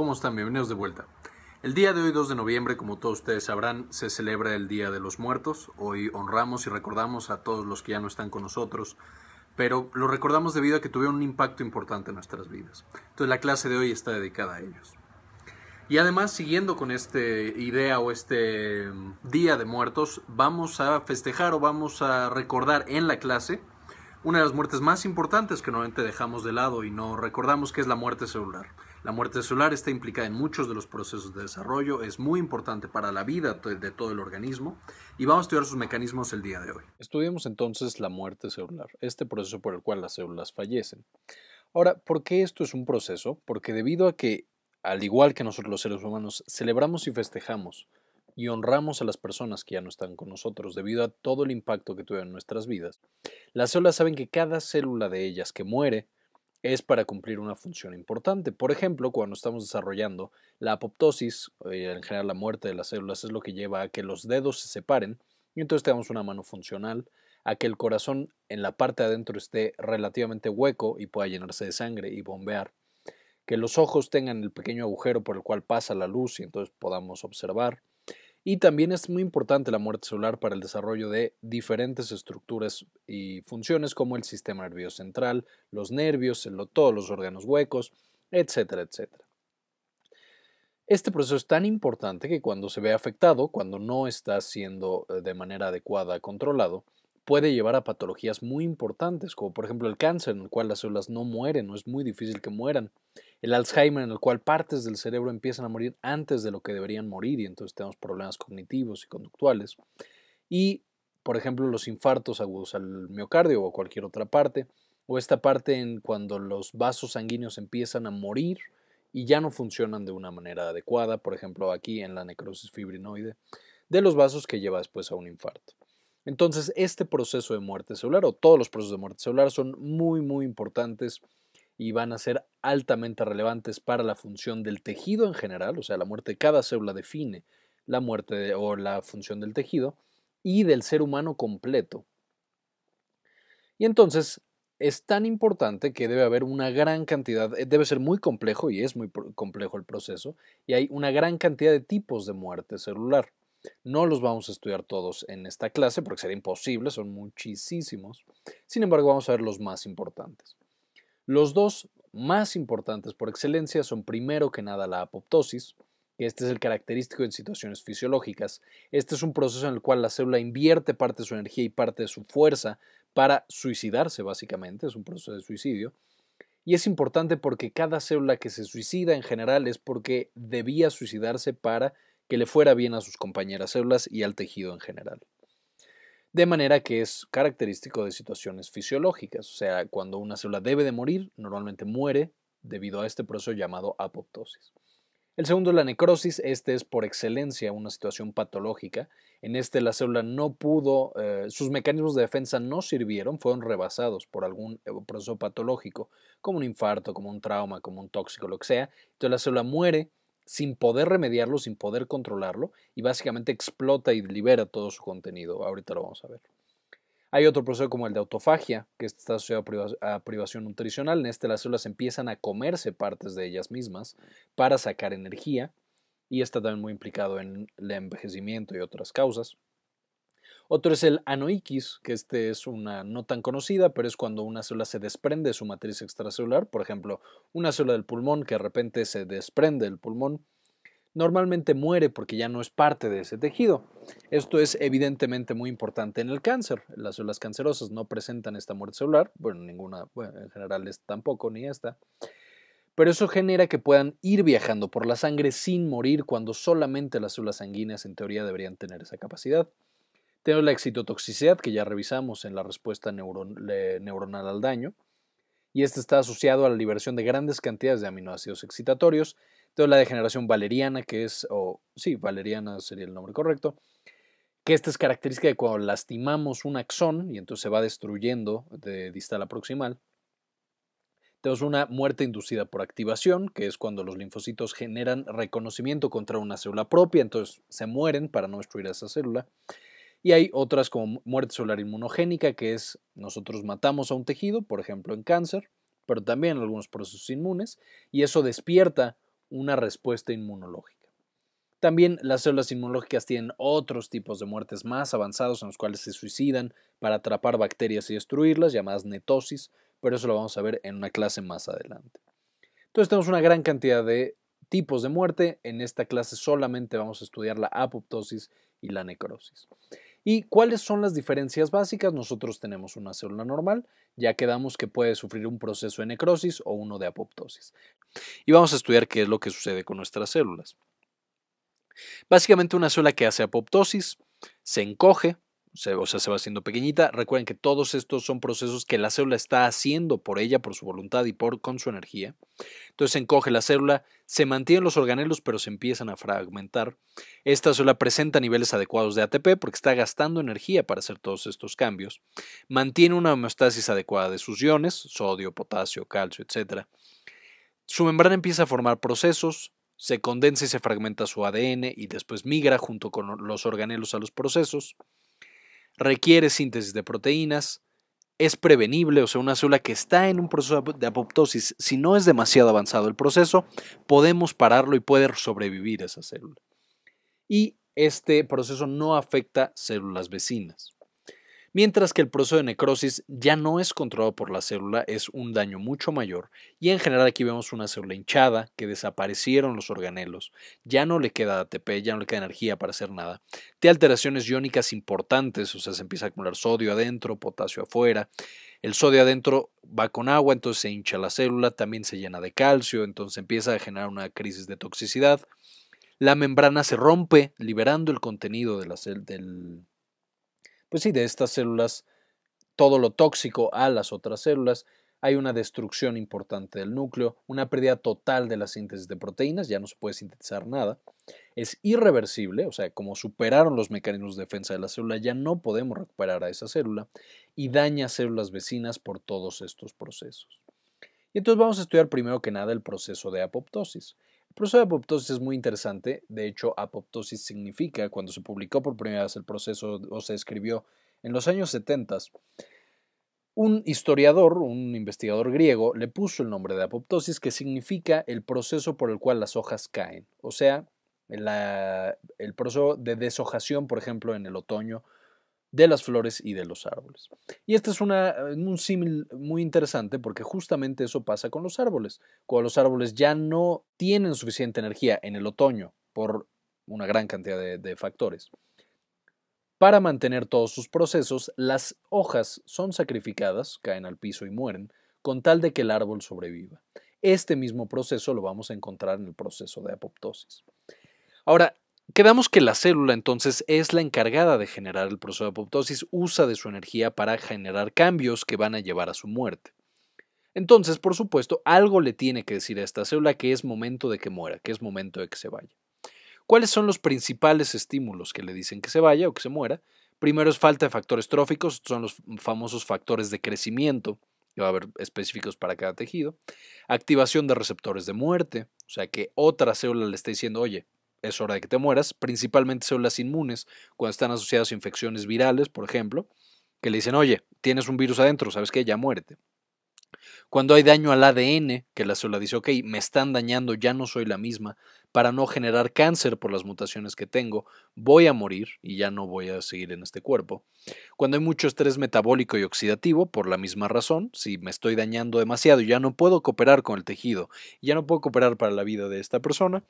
¿Cómo están? Bienvenidos de vuelta. El día de hoy, 2 de noviembre, como todos ustedes sabrán, se celebra el Día de los Muertos. Hoy honramos y recordamos a todos los que ya no están con nosotros, pero lo recordamos debido a que tuvieron un impacto importante en nuestras vidas. Entonces la clase de hoy está dedicada a ellos. Y además, siguiendo con esta idea o este mm, Día de Muertos, vamos a festejar o vamos a recordar en la clase una de las muertes más importantes que normalmente dejamos de lado y no recordamos, que es la muerte celular. La muerte celular está implicada en muchos de los procesos de desarrollo, es muy importante para la vida de todo el organismo y vamos a estudiar sus mecanismos el día de hoy. Estudiemos entonces la muerte celular, este proceso por el cual las células fallecen. Ahora, ¿por qué esto es un proceso? Porque debido a que, al igual que nosotros los seres humanos, celebramos y festejamos y honramos a las personas que ya no están con nosotros debido a todo el impacto que tuvieron en nuestras vidas, las células saben que cada célula de ellas que muere es para cumplir una función importante. Por ejemplo, cuando estamos desarrollando la apoptosis, eh, en general la muerte de las células, es lo que lleva a que los dedos se separen y entonces tengamos una mano funcional, a que el corazón en la parte de adentro esté relativamente hueco y pueda llenarse de sangre y bombear, que los ojos tengan el pequeño agujero por el cual pasa la luz y entonces podamos observar, y también es muy importante la muerte celular para el desarrollo de diferentes estructuras y funciones como el sistema nervioso central, los nervios, todos los órganos huecos, etcétera, etcétera. Este proceso es tan importante que cuando se ve afectado, cuando no está siendo eh, de manera adecuada controlado, puede llevar a patologías muy importantes, como por ejemplo el cáncer, en el cual las células no mueren o es muy difícil que mueran el Alzheimer en el cual partes del cerebro empiezan a morir antes de lo que deberían morir y entonces tenemos problemas cognitivos y conductuales. Y, por ejemplo, los infartos agudos al miocardio o cualquier otra parte, o esta parte en cuando los vasos sanguíneos empiezan a morir y ya no funcionan de una manera adecuada, por ejemplo, aquí en la necrosis fibrinoide de los vasos que lleva después a un infarto. Entonces, este proceso de muerte celular o todos los procesos de muerte celular son muy, muy importantes y van a ser altamente relevantes para la función del tejido en general, o sea, la muerte de cada célula define la muerte o la función del tejido y del ser humano completo. Y entonces es tan importante que debe haber una gran cantidad, eh, debe ser muy complejo y es muy complejo el proceso, y hay una gran cantidad de tipos de muerte celular. No los vamos a estudiar todos en esta clase porque sería imposible, son muchísimos. Sin embargo, vamos a ver los más importantes. Los dos más importantes por excelencia son primero que nada la apoptosis, que este es el característico en situaciones fisiológicas. Este es un proceso en el cual la célula invierte parte de su energía y parte de su fuerza para suicidarse, básicamente, es un proceso de suicidio. Y es importante porque cada célula que se suicida en general es porque debía suicidarse para que le fuera bien a sus compañeras células y al tejido en general. De manera que es característico de situaciones fisiológicas, o sea, cuando una célula debe de morir, normalmente muere debido a este proceso llamado apoptosis. El segundo es la necrosis, este es por excelencia una situación patológica. En este la célula no pudo, eh, sus mecanismos de defensa no sirvieron, fueron rebasados por algún eh, proceso patológico, como un infarto, como un trauma, como un tóxico, lo que sea. Entonces la célula muere sin poder remediarlo, sin poder controlarlo, y básicamente explota y libera todo su contenido. Ahorita lo vamos a ver. Hay otro proceso como el de autofagia, que está asociado a privación nutricional. En este las células empiezan a comerse partes de ellas mismas para sacar energía, y está también muy implicado en el envejecimiento y otras causas. Otro es el anoikis, que este es una no tan conocida, pero es cuando una célula se desprende de su matriz extracelular, por ejemplo, una célula del pulmón que de repente se desprende del pulmón, normalmente muere porque ya no es parte de ese tejido. Esto es evidentemente muy importante en el cáncer. Las células cancerosas no presentan esta muerte celular, bueno, ninguna, en general tampoco, ni esta. Pero eso genera que puedan ir viajando por la sangre sin morir cuando solamente las células sanguíneas en teoría deberían tener esa capacidad. Tenemos la excitotoxicidad, que ya revisamos en la respuesta neuronal al daño, y este está asociado a la liberación de grandes cantidades de aminoácidos excitatorios. Tenemos la degeneración valeriana, que es, o sí, valeriana sería el nombre correcto, que esta es característica de cuando lastimamos un axón y entonces se va destruyendo de distal a proximal. Tenemos una muerte inducida por activación, que es cuando los linfocitos generan reconocimiento contra una célula propia, entonces se mueren para no destruir a esa célula. Y hay otras como muerte celular inmunogénica, que es nosotros matamos a un tejido, por ejemplo en cáncer, pero también en algunos procesos inmunes, y eso despierta una respuesta inmunológica. También las células inmunológicas tienen otros tipos de muertes más avanzados en los cuales se suicidan para atrapar bacterias y destruirlas, llamadas netosis, pero eso lo vamos a ver en una clase más adelante. Entonces tenemos una gran cantidad de tipos de muerte. En esta clase solamente vamos a estudiar la apoptosis y la necrosis. ¿Y cuáles son las diferencias básicas? Nosotros tenemos una célula normal, ya quedamos que puede sufrir un proceso de necrosis o uno de apoptosis. Y vamos a estudiar qué es lo que sucede con nuestras células. Básicamente una célula que hace apoptosis se encoge, se, o sea, se va haciendo pequeñita. Recuerden que todos estos son procesos que la célula está haciendo por ella, por su voluntad y por, con su energía. Entonces encoge la célula, se mantienen los organelos, pero se empiezan a fragmentar. Esta célula presenta niveles adecuados de ATP porque está gastando energía para hacer todos estos cambios. Mantiene una homeostasis adecuada de sus iones, sodio, potasio, calcio, etc. Su membrana empieza a formar procesos, se condensa y se fragmenta su ADN y después migra junto con los organelos a los procesos requiere síntesis de proteínas, es prevenible, o sea, una célula que está en un proceso de apoptosis, si no es demasiado avanzado el proceso, podemos pararlo y puede sobrevivir esa célula. Y este proceso no afecta células vecinas mientras que el proceso de necrosis ya no es controlado por la célula, es un daño mucho mayor y en general aquí vemos una célula hinchada, que desaparecieron los organelos, ya no le queda ATP, ya no le queda energía para hacer nada, Tiene alteraciones iónicas importantes, o sea, se empieza a acumular sodio adentro, potasio afuera, el sodio adentro va con agua, entonces se hincha la célula, también se llena de calcio, entonces empieza a generar una crisis de toxicidad, la membrana se rompe, liberando el contenido de la del pues sí, de estas células, todo lo tóxico a las otras células, hay una destrucción importante del núcleo, una pérdida total de la síntesis de proteínas, ya no se puede sintetizar nada, es irreversible, o sea, como superaron los mecanismos de defensa de la célula, ya no podemos recuperar a esa célula y daña células vecinas por todos estos procesos. Y entonces vamos a estudiar primero que nada el proceso de apoptosis. El proceso de apoptosis es muy interesante. De hecho, apoptosis significa, cuando se publicó por primera vez el proceso o se escribió en los años 70, un historiador, un investigador griego, le puso el nombre de apoptosis, que significa el proceso por el cual las hojas caen. O sea, el proceso de deshojación, por ejemplo, en el otoño de las flores y de los árboles. Y este es una, eh, un símil muy interesante porque justamente eso pasa con los árboles. Cuando los árboles ya no tienen suficiente energía en el otoño por una gran cantidad de, de factores. Para mantener todos sus procesos, las hojas son sacrificadas, caen al piso y mueren, con tal de que el árbol sobreviva. Este mismo proceso lo vamos a encontrar en el proceso de apoptosis. Ahora, Quedamos que la célula entonces es la encargada de generar el proceso de apoptosis, usa de su energía para generar cambios que van a llevar a su muerte. Entonces, por supuesto, algo le tiene que decir a esta célula que es momento de que muera, que es momento de que se vaya. ¿Cuáles son los principales estímulos que le dicen que se vaya o que se muera? Primero es falta de factores tróficos, son los famosos factores de crecimiento, que va a haber específicos para cada tejido. Activación de receptores de muerte, o sea que otra célula le está diciendo, oye, es hora de que te mueras, principalmente células inmunes, cuando están asociadas a infecciones virales, por ejemplo, que le dicen, oye, tienes un virus adentro, ¿sabes qué? Ya muerte cuando hay daño al ADN, que la célula dice, ok, me están dañando, ya no soy la misma, para no generar cáncer por las mutaciones que tengo, voy a morir y ya no voy a seguir en este cuerpo. Cuando hay mucho estrés metabólico y oxidativo, por la misma razón, si me estoy dañando demasiado y ya no puedo cooperar con el tejido, ya no puedo cooperar para la vida de esta persona,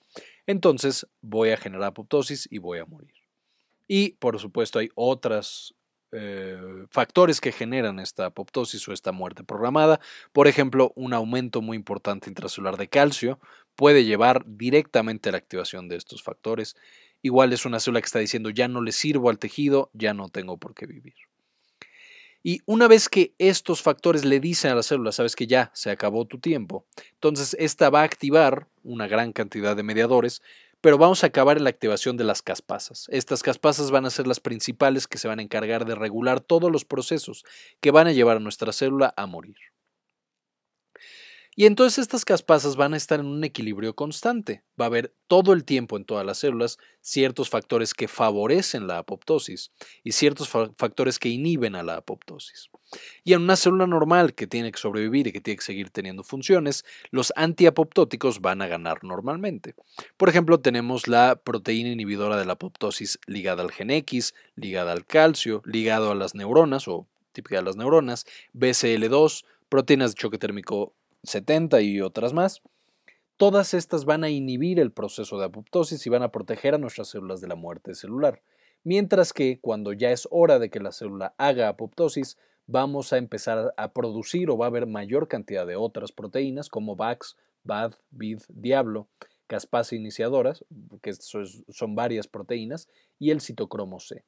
entonces voy a generar apoptosis y voy a morir. Y por supuesto hay otras eh, factores que generan esta apoptosis o esta muerte programada. Por ejemplo, un aumento muy importante intracelular de calcio puede llevar directamente a la activación de estos factores. Igual es una célula que está diciendo ya no le sirvo al tejido, ya no tengo por qué vivir. Y una vez que estos factores le dicen a la célula, sabes que ya se acabó tu tiempo, entonces esta va a activar una gran cantidad de mediadores pero vamos a acabar en la activación de las caspasas. Estas caspasas van a ser las principales que se van a encargar de regular todos los procesos que van a llevar a nuestra célula a morir. Y entonces estas caspasas van a estar en un equilibrio constante. Va a haber todo el tiempo en todas las células ciertos factores que favorecen la apoptosis y ciertos factores que inhiben a la apoptosis. Y en una célula normal que tiene que sobrevivir y que tiene que seguir teniendo funciones, los antiapoptóticos van a ganar normalmente. Por ejemplo, tenemos la proteína inhibidora de la apoptosis ligada al gen X, ligada al calcio, ligado a las neuronas o típica de las neuronas, BCL2, proteínas de choque térmico 70 y otras más, todas estas van a inhibir el proceso de apoptosis y van a proteger a nuestras células de la muerte celular. Mientras que cuando ya es hora de que la célula haga apoptosis, vamos a empezar a producir o va a haber mayor cantidad de otras proteínas como VAX, BAD, BID, Diablo, caspase iniciadoras, que son varias proteínas, y el citocromo C.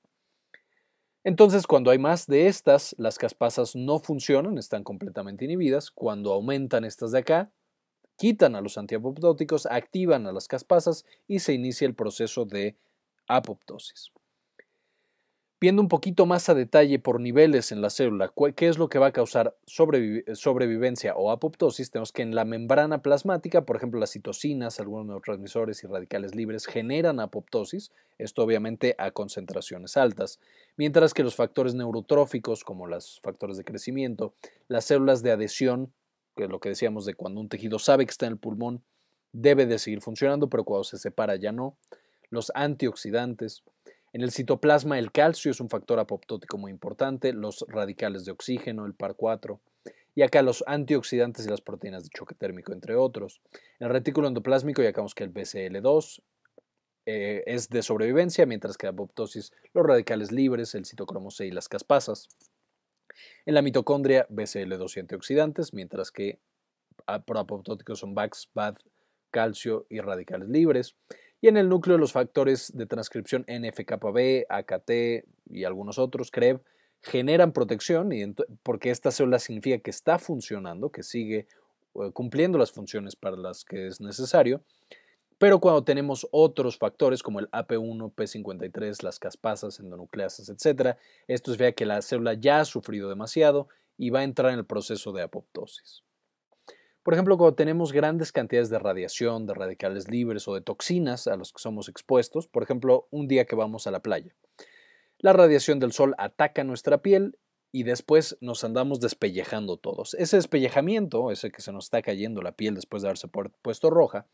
Entonces, cuando hay más de estas, las caspasas no funcionan, están completamente inhibidas. Cuando aumentan estas de acá, quitan a los antiapoptóticos, activan a las caspasas y se inicia el proceso de apoptosis viendo un poquito más a detalle por niveles en la célula qué es lo que va a causar sobrevivencia o apoptosis, tenemos que en la membrana plasmática, por ejemplo, las citocinas, algunos neurotransmisores y radicales libres generan apoptosis, esto obviamente a concentraciones altas, mientras que los factores neurotróficos, como los factores de crecimiento, las células de adhesión, que es lo que decíamos de cuando un tejido sabe que está en el pulmón, debe de seguir funcionando, pero cuando se separa ya no, los antioxidantes, en el citoplasma el calcio es un factor apoptótico muy importante, los radicales de oxígeno, el par 4 y acá los antioxidantes y las proteínas de choque térmico, entre otros. En el retículo endoplásmico ya acabamos que el BCL2 eh, es de sobrevivencia, mientras que la apoptosis, los radicales libres, el citocromo C y las caspasas. En la mitocondria, BCL2 y antioxidantes, mientras que ah, proapoptóticos son Bax, BAD, calcio y radicales libres y en el núcleo los factores de transcripción NFKB, AKT y algunos otros, CREB, generan protección porque esta célula significa que está funcionando, que sigue cumpliendo las funciones para las que es necesario. Pero cuando tenemos otros factores como el AP1, P53, las caspasas, endonucleasas, etc., esto es vea que la célula ya ha sufrido demasiado y va a entrar en el proceso de apoptosis. Por ejemplo, cuando tenemos grandes cantidades de radiación, de radicales libres o de toxinas a los que somos expuestos, por ejemplo, un día que vamos a la playa. La radiación del sol ataca nuestra piel y después nos andamos despellejando todos. Ese despellejamiento, ese que se nos está cayendo la piel después de haberse puesto roja,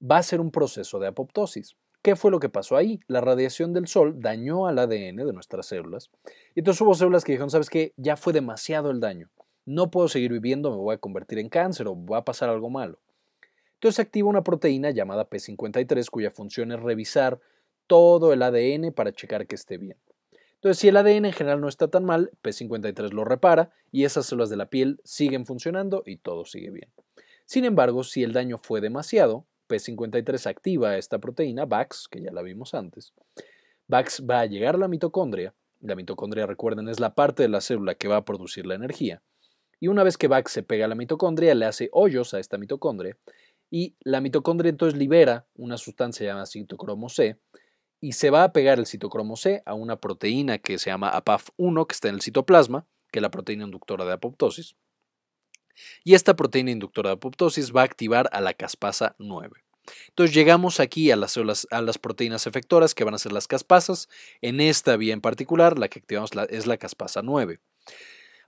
va a ser un proceso de apoptosis. ¿Qué fue lo que pasó ahí? La radiación del sol dañó al ADN de nuestras células. Y entonces hubo células que dijeron, ¿sabes qué? Ya fue demasiado el daño no puedo seguir viviendo, me voy a convertir en cáncer o va a pasar algo malo. Entonces activa una proteína llamada P53 cuya función es revisar todo el ADN para checar que esté bien. Entonces, si el ADN en general no está tan mal, P53 lo repara y esas células de la piel siguen funcionando y todo sigue bien. Sin embargo, si el daño fue demasiado, P53 activa esta proteína, Bax, que ya la vimos antes. VAX va a llegar a la mitocondria. La mitocondria, recuerden, es la parte de la célula que va a producir la energía. Y una vez que Bach se pega a la mitocondria, le hace hoyos a esta mitocondria y la mitocondria entonces libera una sustancia llamada citocromo C y se va a pegar el citocromo C a una proteína que se llama APAF1 que está en el citoplasma, que es la proteína inductora de apoptosis. Y esta proteína inductora de apoptosis va a activar a la caspasa 9. Entonces llegamos aquí a las, a las proteínas efectoras que van a ser las caspasas. En esta vía en particular, la que activamos es la caspasa 9.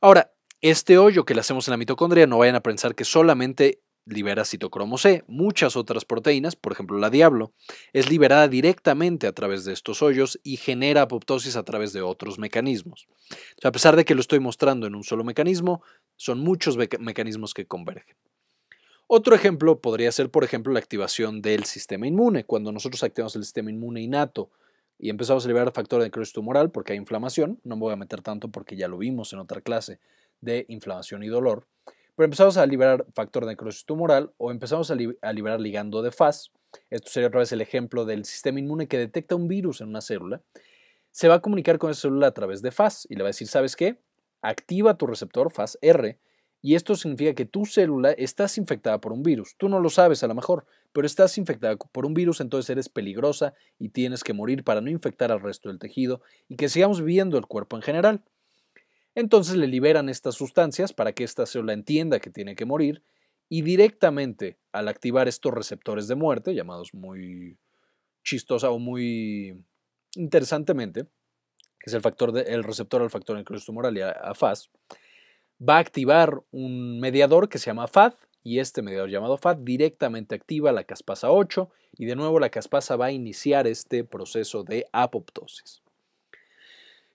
Ahora, este hoyo que le hacemos en la mitocondria, no vayan a pensar que solamente libera citocromo C. Muchas otras proteínas, por ejemplo la diablo, es liberada directamente a través de estos hoyos y genera apoptosis a través de otros mecanismos. a pesar de que lo estoy mostrando en un solo mecanismo, son muchos mecanismos que convergen. Otro ejemplo podría ser, por ejemplo, la activación del sistema inmune. Cuando nosotros activamos el sistema inmune innato y empezamos a liberar factor de crecimiento tumoral porque hay inflamación, no me voy a meter tanto porque ya lo vimos en otra clase, de inflamación y dolor, pero empezamos a liberar factor de necrosis tumoral o empezamos a, liberar ligando de Fas. Esto sería otra vez el ejemplo del sistema inmune que detecta un virus en una célula. Se va a comunicar con esa célula a través de Fas y le va a decir, ¿sabes qué? Activa tu receptor Fas R y esto significa que tu célula estás infectada por un virus. Tú no lo sabes a lo mejor, pero estás infectada por un virus, entonces eres peligrosa y tienes que morir para no infectar al resto del tejido y que sigamos viviendo el cuerpo en general. Entonces le liberan estas sustancias para que esta célula entienda que tiene que morir y directamente al activar estos receptores de muerte, llamados muy chistosa o muy interesantemente, que es el, factor el receptor al factor tumoral y a, a FAS, va a activar un mediador que se llama FAD y este mediador llamado FAD directamente activa la caspasa 8 y de nuevo la caspasa va a iniciar este proceso de apoptosis.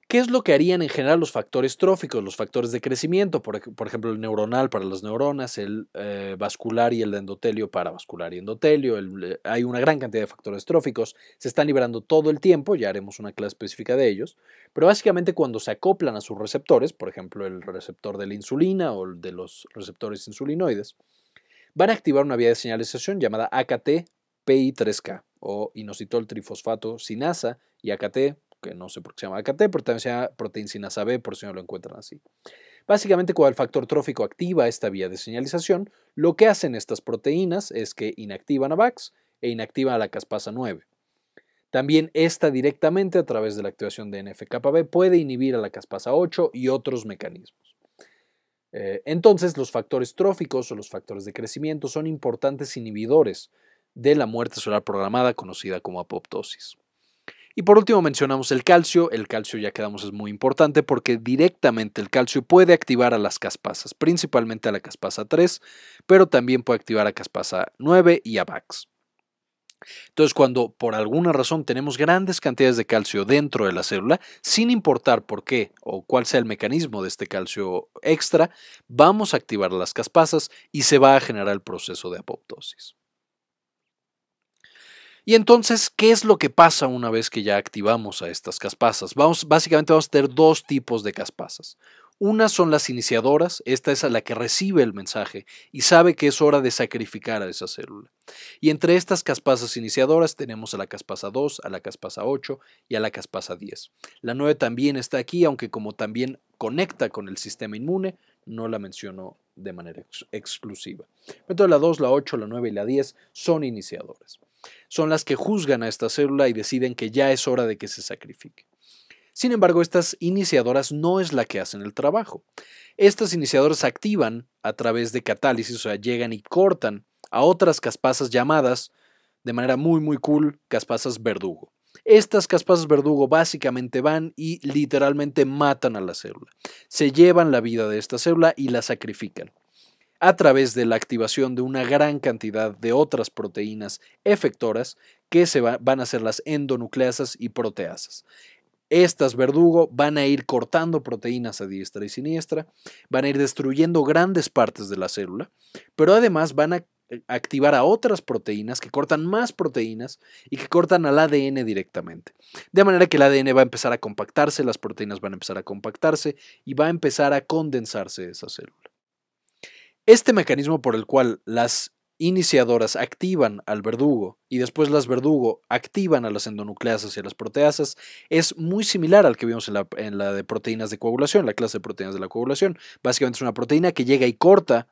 ¿Qué es lo que harían en general los factores tróficos, los factores de crecimiento? Por, ejemplo, el neuronal para las neuronas, el eh, vascular y el endotelio para vascular y endotelio. Eh, hay una gran cantidad de factores tróficos. Se están liberando todo el tiempo, ya haremos una clase específica de ellos. Pero básicamente cuando se acoplan a sus receptores, por ejemplo, el receptor de la insulina o de los receptores insulinoides, van a activar una vía de señalización llamada AKT-PI3K o inositol trifosfato sinasa y AKT que no sé por qué se llama AKT, pero también se llama sin B, por si no lo encuentran así. Básicamente, cuando el factor trófico activa esta vía de señalización, lo que hacen estas proteínas es que inactivan a Bax e inactivan a la caspasa 9. También esta directamente a través de la activación de nf puede inhibir a la caspasa 8 y otros mecanismos. Eh, entonces, los factores tróficos o los factores de crecimiento son importantes inhibidores de la muerte celular programada conocida como apoptosis. Y por último mencionamos el calcio. El calcio ya quedamos es muy importante porque directamente el calcio puede activar a las caspasas, principalmente a la caspasa 3, pero también puede activar a caspasa 9 y a Bax. Entonces, cuando por alguna razón tenemos grandes cantidades de calcio dentro de la célula, sin importar por qué o cuál sea el mecanismo de este calcio extra, vamos a activar las caspasas y se va a generar el proceso de apoptosis. Y entonces, ¿qué es lo que pasa una vez que ya activamos a estas caspasas? Vamos, básicamente vamos a tener dos tipos de caspasas. Una son las iniciadoras, esta es la que recibe el mensaje y sabe que es hora de sacrificar a esa célula. Y entre estas caspasas iniciadoras tenemos a la caspasa 2, a la caspasa 8 y a la caspasa 10. La 9 también está aquí, aunque como también conecta con el sistema inmune, no la menciono de manera exclusiva. Entonces la 2, la 8, la 9 y la 10 son iniciadoras son las que juzgan a esta célula y deciden que ya es hora de que se sacrifique. Sin embargo, estas iniciadoras no es la que hacen el trabajo. Estas iniciadoras activan a través de catálisis, o sea, llegan y cortan a otras caspasas llamadas, de manera muy muy cool, caspasas verdugo. Estas caspasas verdugo básicamente van y literalmente matan a la célula. Se llevan la vida de esta célula y la sacrifican a través de la activación de una gran cantidad de otras proteínas efectoras que se van a ser las endonucleasas y proteasas. Estas, verdugo, van a ir cortando proteínas a diestra y siniestra, van a ir destruyendo grandes partes de la célula, pero además van a eh, activar a otras proteínas que cortan más proteínas y que cortan al ADN directamente. De manera que el ADN va a empezar a compactarse, las proteínas van a empezar a compactarse y va a empezar a condensarse esa célula. Este mecanismo por el cual las iniciadoras activan al verdugo y después las verdugo activan a las endonucleasas y a las proteasas es muy similar al que vimos en la, de proteínas de coagulación, la clase de proteínas de la coagulación. Básicamente es una proteína que llega y corta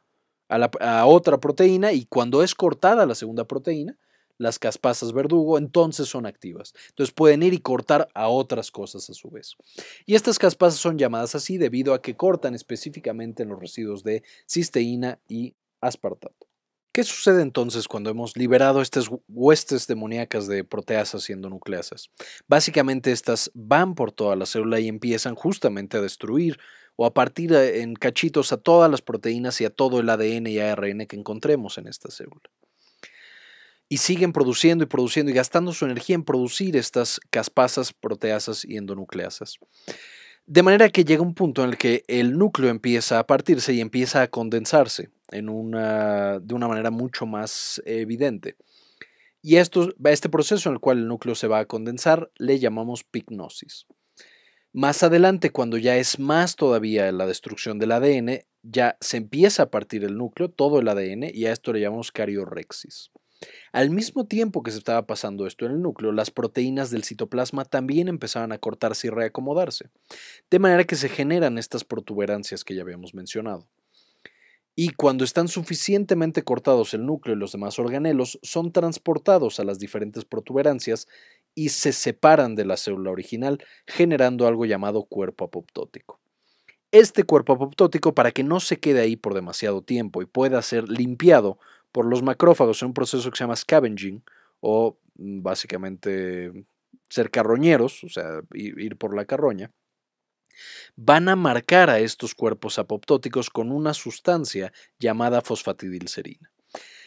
a otra proteína y cuando es cortada la segunda proteína, las caspasas verdugo, entonces son activas. Entonces pueden ir y cortar a otras cosas a su vez. Y estas caspasas son llamadas así debido a que cortan específicamente en los residuos de cisteína y aspartato. ¿Qué sucede entonces cuando hemos liberado estas huestes demoníacas de proteasas siendo nucleasas? Básicamente estas van por toda la célula y empiezan justamente a destruir o a partir en cachitos a todas las proteínas y a todo el ADN y ARN que encontremos en esta célula y siguen produciendo y produciendo y gastando su energía en producir estas caspasas, proteasas y endonucleasas. De manera que llega un punto en el que el núcleo empieza a partirse y empieza a condensarse en una, de una manera mucho más evidente. Y esto, este proceso en el cual el núcleo se va a condensar le llamamos pignosis. Más adelante, cuando ya es más todavía la destrucción del ADN, ya se empieza a partir el núcleo, todo el ADN, y a esto le llamamos cariorexis. Al mismo tiempo que se estaba pasando esto en el núcleo, las proteínas del citoplasma también empezaban a cortarse y reacomodarse, de manera que se generan estas protuberancias que ya habíamos mencionado. Y cuando están suficientemente cortados el núcleo y los demás organelos, son transportados a las diferentes protuberancias y se separan de la célula original, generando algo llamado cuerpo apoptótico. Este cuerpo apoptótico, para que no se quede ahí por demasiado tiempo y pueda ser limpiado, por los macrófagos en un proceso que se llama scavenging o mm, básicamente ser carroñeros, o sea, ir por la carroña, van a marcar a estos cuerpos apoptóticos con una sustancia llamada fosfatidilcerina.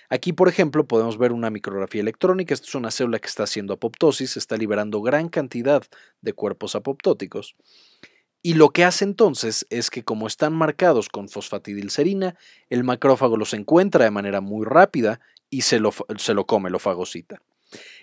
Aquí, por ejemplo, podemos ver una micrografía electrónica. Esta es una célula que está haciendo apoptosis, está liberando gran cantidad de cuerpos apoptóticos. Y lo que hace entonces es que como están marcados con fosfatidilcerina, el macrófago los encuentra de manera muy rápida y se lo, se lo come, lo fagocita.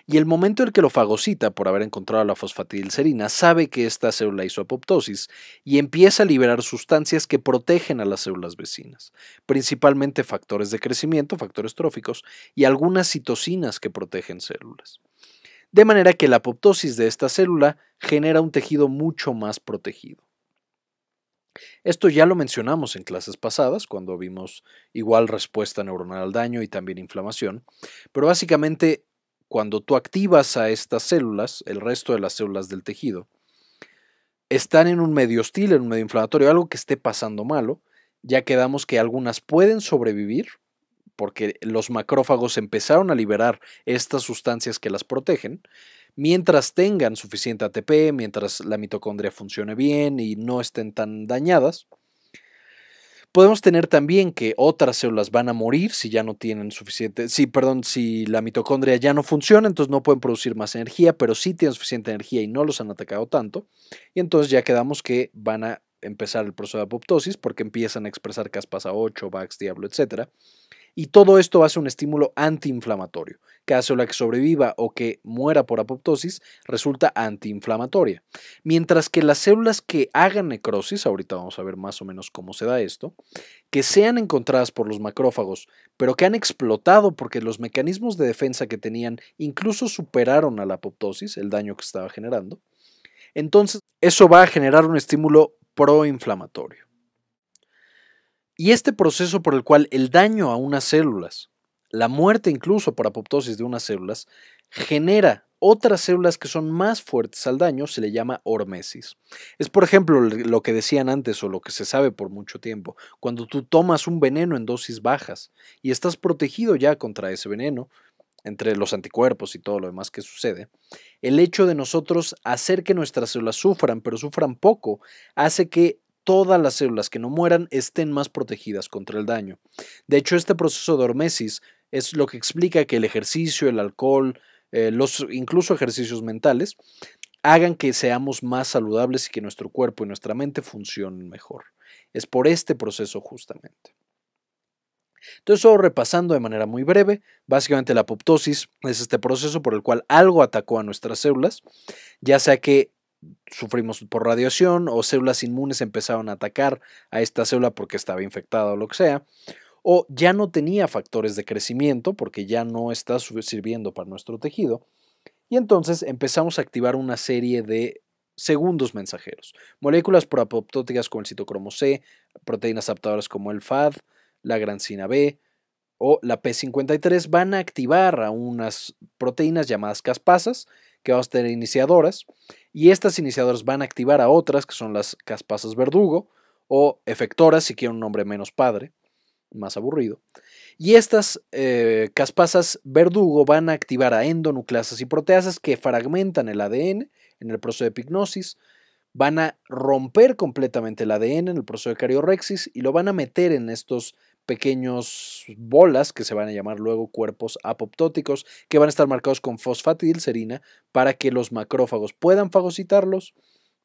Y el momento en que lo fagocita por haber encontrado la fosfatidilcerina, sabe que esta célula hizo apoptosis y empieza a liberar sustancias que protegen a las células vecinas, principalmente factores de crecimiento, factores tróficos y algunas citocinas que protegen células. De manera que la apoptosis de esta célula genera un tejido mucho más protegido. Esto ya lo mencionamos en clases pasadas, cuando vimos igual respuesta neuronal al daño y también inflamación, pero básicamente cuando tú activas a estas células, el resto de las células del tejido, están en un medio hostil, en un medio inflamatorio, algo que esté pasando malo, ya quedamos que algunas pueden sobrevivir, porque los macrófagos empezaron a liberar estas sustancias que las protegen, mientras tengan suficiente ATP, mientras la mitocondria funcione bien y no estén tan dañadas. Podemos tener también que otras células van a morir si ya no tienen suficiente, sí, perdón, si la mitocondria ya no funciona, entonces no pueden producir más energía, pero sí tienen suficiente energía y no los han atacado tanto. Y entonces ya quedamos que van a empezar el proceso de apoptosis porque empiezan a expresar caspas a 8, Bax, diablo, etcétera y todo esto hace un estímulo antiinflamatorio. Cada la que sobreviva o que muera por apoptosis resulta antiinflamatoria. Mientras que las células que hagan necrosis, ahorita vamos a ver más o menos cómo se da esto, que sean encontradas por los macrófagos, pero que han explotado porque los mecanismos de defensa que tenían incluso superaron a la apoptosis, el daño que estaba generando, entonces eso va a generar un estímulo proinflamatorio. Y este proceso por el cual el daño a unas células, la muerte incluso por apoptosis de unas células, genera otras células que son más fuertes al daño se le llama hormesis. Es por ejemplo lo que decían antes o lo que se sabe por mucho tiempo, cuando tú tomas un veneno en dosis bajas y estás protegido ya contra ese veneno, entre los anticuerpos y todo lo demás que sucede, el hecho de nosotros hacer que nuestras células sufran, pero sufran poco, hace que todas las células que no mueran estén más protegidas contra el daño. De hecho, este proceso de hormesis es lo que explica que el ejercicio, el alcohol, eh, los, incluso ejercicios mentales, hagan que seamos más saludables y que nuestro cuerpo y nuestra mente funcionen mejor. Es por este proceso justamente. Entonces, repasando de manera muy breve, básicamente la apoptosis es este proceso por el cual algo atacó a nuestras células, ya sea que sufrimos por radiación o células inmunes empezaron a atacar a esta célula porque estaba infectada o lo que sea, o ya no tenía factores de crecimiento porque ya no está sirviendo para nuestro tejido, y entonces empezamos a activar una serie de segundos mensajeros, moléculas proapoptóticas como el citocromo C, proteínas adaptadoras como el FAD, la grancina B, o la P53 van a activar a unas proteínas llamadas caspasas que vamos a tener iniciadoras y estas iniciadoras van a activar a otras que son las caspasas verdugo o efectoras si quieren un nombre menos padre, más aburrido. Y estas eh, caspasas verdugo van a activar a endonucleasas y proteasas que fragmentan el ADN en el proceso de epignosis, van a romper completamente el ADN en el proceso de cariorexis y lo van a meter en estos pequeños bolas que se van a llamar luego cuerpos apoptóticos que van a estar marcados con fosfatidilcerina para que los macrófagos puedan fagocitarlos,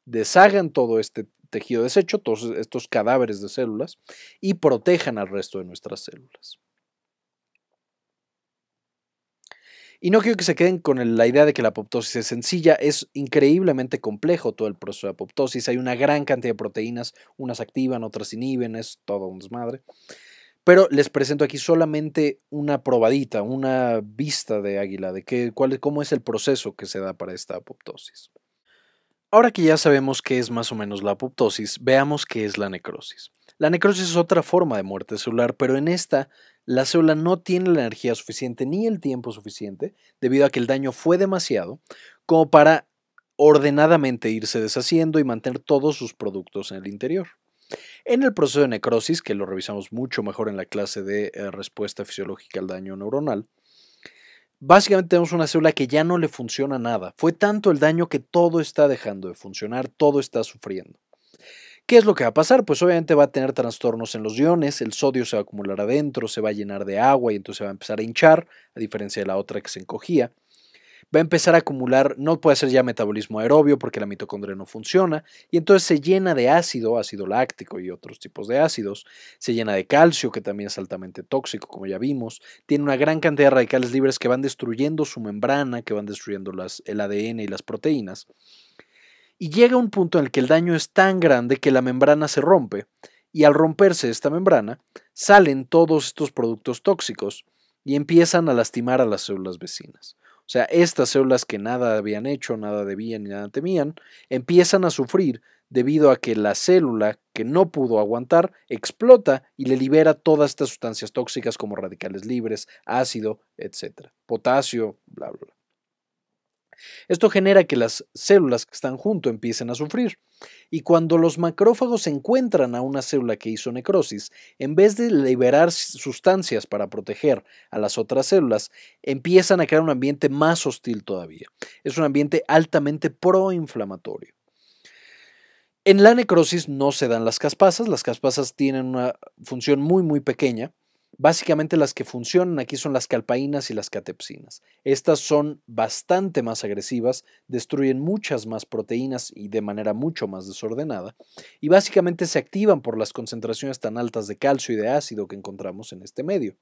deshagan todo este tejido desecho todos estos cadáveres de células y protejan al resto de nuestras células. Y no quiero que se queden con la idea de que la apoptosis es sencilla, es increíblemente complejo todo el proceso de apoptosis, hay una gran cantidad de proteínas, unas activan, otras inhiben, es todo un desmadre. Pero les presento aquí solamente una probadita, una vista de águila, de qué, cómo es el proceso que se da para esta apoptosis. Ahora que ya sabemos qué es más o menos la apoptosis, veamos qué es la necrosis. La necrosis es otra forma de muerte celular, pero en esta la célula no tiene la energía suficiente ni el tiempo suficiente, debido a que el daño fue demasiado, como para ordenadamente irse deshaciendo y mantener todos sus productos en el interior. En el proceso de necrosis, que lo revisamos mucho mejor en la clase de eh, respuesta fisiológica al daño neuronal, básicamente tenemos una célula que ya no le funciona nada. Fue tanto el daño que todo está dejando de funcionar, todo está sufriendo. ¿Qué es lo que va a pasar? Pues obviamente va a tener trastornos en los iones, el sodio se va a acumular adentro, se va a llenar de agua y entonces se va a empezar a hinchar, a diferencia de la otra que se encogía va a empezar a acumular, no puede ser ya metabolismo aerobio porque la mitocondria no funciona, y entonces se llena de ácido, ácido láctico y otros tipos de ácidos, se llena de calcio, que también es altamente tóxico, como ya vimos, tiene una gran cantidad de radicales libres que van destruyendo su membrana, que van destruyendo el ADN y las proteínas, y llega un punto en el que el daño es tan grande que la membrana se rompe, y al romperse esta membrana, salen todos estos productos tóxicos y empiezan a lastimar a las células vecinas. O sea, estas células que nada habían hecho, nada debían ni nada temían, empiezan a sufrir debido a que la célula que no pudo aguantar explota y le libera todas estas sustancias tóxicas como radicales libres, ácido, etc. Potasio, bla, bla. Esto genera que las células que están junto empiecen a sufrir. Y cuando los macrófagos encuentran a una célula que hizo necrosis, en vez de liberar sustancias para proteger a las otras células, empiezan a crear un ambiente más hostil todavía. Es un ambiente altamente proinflamatorio. En la necrosis no se dan las caspasas, las caspasas tienen una función muy muy pequeña, Básicamente las que funcionan aquí son las calpaínas y las catepsinas. Estas son bastante más agresivas, destruyen muchas más proteínas y de manera mucho más desordenada, y básicamente se activan por las concentraciones tan altas de calcio y de ácido que encontramos en este medio.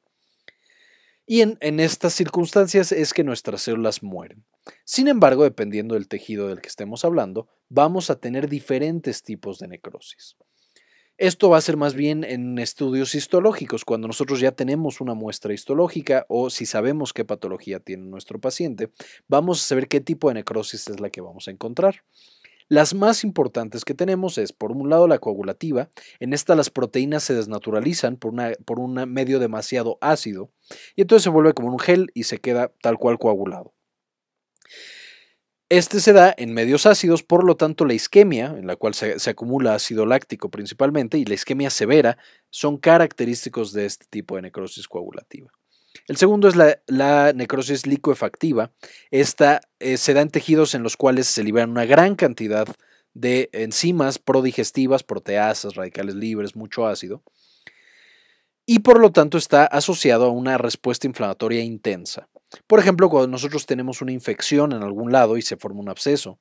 Y en, en estas circunstancias es que nuestras células mueren. Sin embargo, dependiendo del tejido del que estemos hablando, vamos a tener diferentes tipos de necrosis. Esto va a ser más bien en estudios histológicos, cuando nosotros ya tenemos una muestra histológica o si sabemos qué patología tiene nuestro paciente, vamos a saber qué tipo de necrosis es la que vamos a encontrar. Las más importantes que tenemos es, por un lado, la coagulativa. En esta las proteínas se desnaturalizan por, una, por un medio demasiado ácido y entonces se vuelve como un gel y se queda tal cual coagulado. Este se da en medios ácidos, por lo tanto la isquemia, en la cual se, acumula ácido láctico principalmente, y la isquemia severa son característicos de este tipo de necrosis coagulativa. El segundo es la, necrosis liquefactiva. Esta eh, se da en tejidos en los cuales se liberan una gran cantidad de enzimas prodigestivas, proteasas, radicales libres, mucho ácido, y por lo tanto está asociado a una respuesta inflamatoria intensa. Por ejemplo, cuando nosotros tenemos una infección en algún lado y se forma un absceso.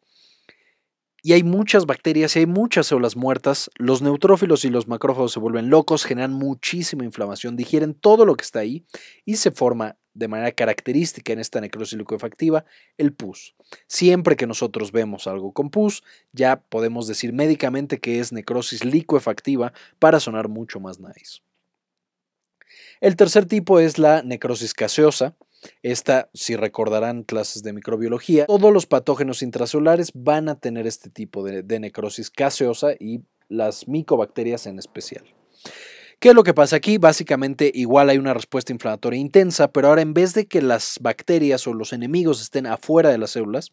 Y hay muchas bacterias y hay muchas células muertas, los neutrófilos y los macrófagos se vuelven locos, generan muchísima inflamación, digieren todo lo que está ahí y se forma de manera característica en esta necrosis liquefactiva el pus. Siempre que nosotros vemos algo con pus, ya podemos decir médicamente que es necrosis liquefactiva para sonar mucho más nice. El tercer tipo es la necrosis caseosa. Esta, si recordarán clases de microbiología, todos los patógenos intracelulares van a tener este tipo de, necrosis caseosa y las micobacterias en especial. ¿Qué es lo que pasa aquí? Básicamente igual hay una respuesta inflamatoria intensa, pero ahora en vez de que las bacterias o los enemigos estén afuera de las células,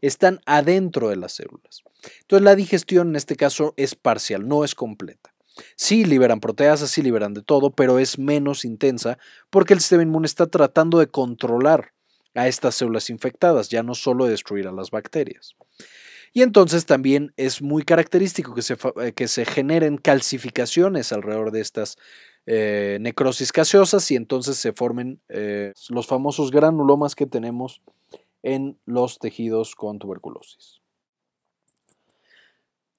están adentro de las células. Entonces la digestión en este caso es parcial, no es completa. Sí liberan proteasas, sí liberan de todo, pero es menos intensa porque el sistema inmune está tratando de controlar a estas células infectadas, ya no solo destruir a las bacterias. Y entonces también es muy característico que se, eh, que se generen calcificaciones alrededor de estas eh, necrosis caseosas y entonces se formen eh, los famosos granulomas que tenemos en los tejidos con tuberculosis.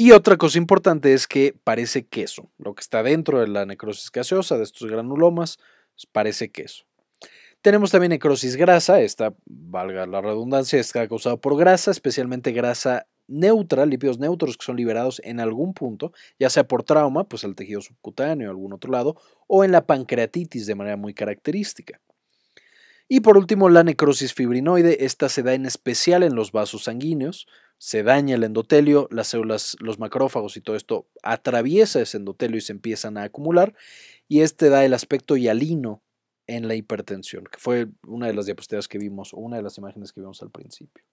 Y otra cosa importante es que parece queso. Lo que está dentro de la necrosis gaseosa, de estos granulomas, parece queso. Tenemos también necrosis grasa, esta, valga la redundancia, está causada por grasa, especialmente grasa neutra, lípidos neutros que son liberados en algún punto, ya sea por trauma, pues el tejido subcutáneo, o algún otro lado, o en la pancreatitis de manera muy característica. Y por último, la necrosis fibrinoide. Esta se da en especial en los vasos sanguíneos. Se daña el endotelio, las células, los macrófagos y todo esto atraviesa ese endotelio y se empiezan a acumular. Y este da el aspecto hialino en la hipertensión, que fue una de las diapositivas que vimos, una de las imágenes que vimos al principio.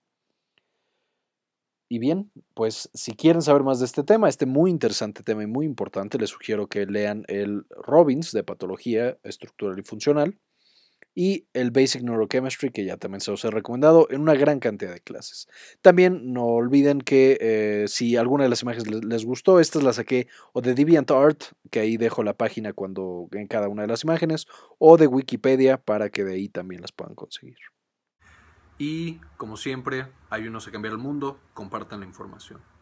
Y bien, pues si quieren saber más de este tema, este muy interesante tema y muy importante, les sugiero que lean el Robbins de Patología Estructural y Funcional y el Basic Neurochemistry, que ya también se os he recomendado, en una gran cantidad de clases. También no olviden que eh, si alguna de las imágenes les, gustó, estas las saqué o de DeviantArt, que ahí dejo la página cuando en cada una de las imágenes, o de Wikipedia para que de ahí también las puedan conseguir. Y como siempre, hay a cambiar el mundo, compartan la información.